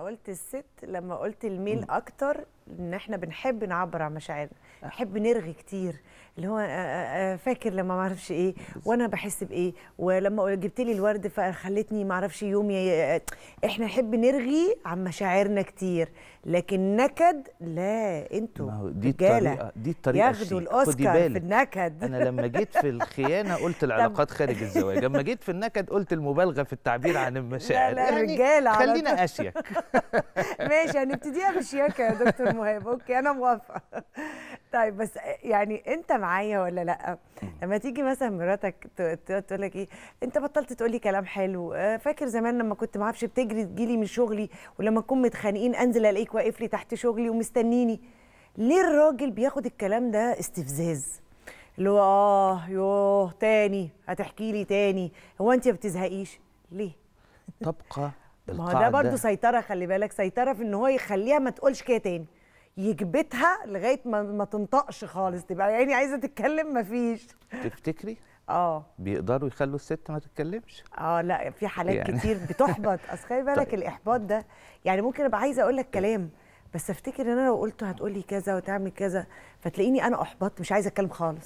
قلت الست لما قلت الميل اكتر ان احنا بنحب نعبر عن مشاعرنا أه. نحب نرغي كتير اللي هو آه، آه، فاكر لما ما اعرفش ايه وانا بحس بايه ولما جبت لي الورد فخلتني ما اعرفش يومي احنا نحب نرغي عن مشاعرنا كتير لكن نكد لا انتوا دي الطريقه دي الطريقه ياخدوا الاوسكار في النكد انا لما جيت في الخيانه قلت العلاقات خارج الزواج لما جيت في النكد قلت المبالغه في التعبير عن المشاعر لا لا يعني رجاله خلينا اشيك ماشي هنبتديها بشياكه يا دكتور مهاب اوكي انا موافقه طيب بس آه، يعني انت معايا ولا لا لما تيجي مثلا مراتك تقول لك ايه انت بطلت تقولي كلام حلو آه، فاكر زمان لما كنت ما اعرفش بتجري تجيلي من شغلي ولما نكون متخانقين انزل الاقيك واقف لي تحت شغلي ومستنيني ليه الراجل بياخد الكلام ده استفزاز اللي هو اه يوه تاني هتحكي لي تاني هو انت ما بتزهقيش ليه تبقى ما هو ده برضه سيطره خلي بالك سيطره في ان هو يخليها ما تقولش كده تاني يكبتها لغايه ما ما تنطقش خالص تبقى يعني عايزه تتكلم ما فيش تفتكري اه بيقدروا يخلوا الست ما تتكلمش اه لا في حالات يعني. كتير بتحبط اصل خلي بالك طيب. الاحباط ده يعني ممكن ابقى عايزه اقول لك كلام بس افتكر ان انا لو قلته هتقولي كذا وتعمل كذا فتلاقيني انا احبطت مش عايزه اتكلم خالص